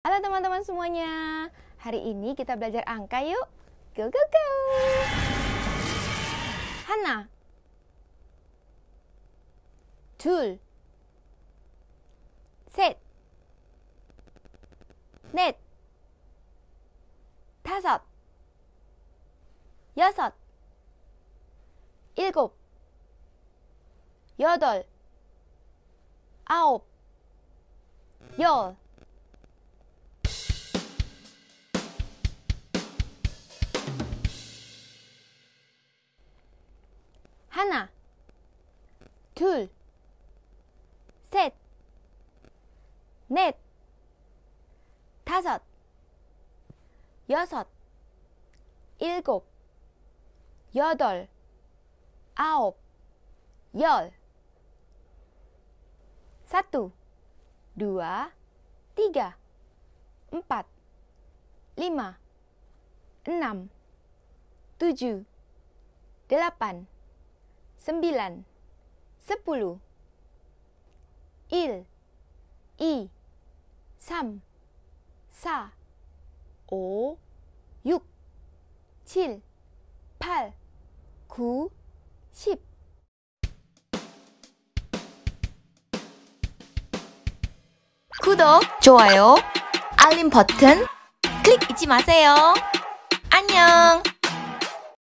Halo teman-teman semuanya. Hari ini kita belajar angka yuk. Go go go. Hana. 둘. 셋. 넷. 다섯. 여섯. 일곱. 여덟. 아홉. 열. 하나, 둘, 셋, 넷, 다섯, 여섯, 일곱, 여덟, 아홉, 열. Satu, dua, tiga, empat, lima, enam, tujuh, delapan. sembilan, sepuluh, il, i, sam, sa, o, 육, 칠, 팔, 구, 십. 구독, 좋아요, 알림 버튼 클릭 잊지 마세요. 안녕!